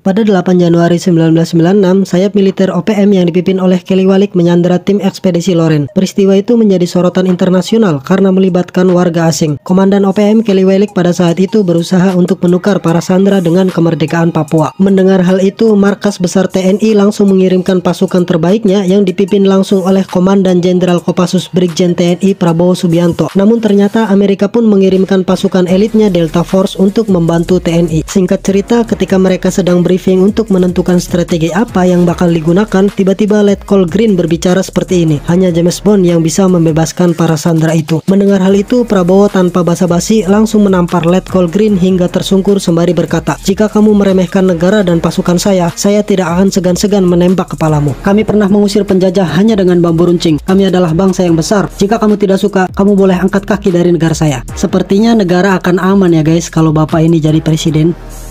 Pada 8 Januari 1996, sayap militer OPM yang dipimpin oleh Kelly Walik menyandera tim ekspedisi Loren. Peristiwa itu menjadi sorotan internasional karena melibatkan warga asing. Komandan OPM Kelly Walik pada saat itu berusaha untuk menukar para sandera dengan kemerdekaan Papua. Mendengar hal itu, markas besar TNI langsung mengirimkan pasukan terbaiknya yang dipimpin langsung oleh Komandan Jenderal Kopassus Brigjen TNI Prabowo Subianto. Namun ternyata Amerika pun mengirimkan pasukan elitnya Delta Force untuk membantu TNI. Singkat cerita, ketika mereka sedang briefing untuk menentukan strategi apa yang bakal digunakan, tiba-tiba Letkol Green berbicara seperti ini. Hanya James Bond yang bisa membebaskan para sandera itu. Mendengar hal itu, Prabowo tanpa basa-basi langsung menampar Letkol Green hingga tersungkur sembari berkata, "Jika kamu meremehkan negara dan pasukan saya, saya tidak akan segan-segan menembak kepalamu. Kami pernah mengusir penjajah hanya dengan bambu runcing. Kami adalah bangsa yang besar. Jika kamu tidak suka, kamu boleh angkat kaki dari negara saya." Sepertinya negara akan aman ya guys kalau bapak ini jadi presiden.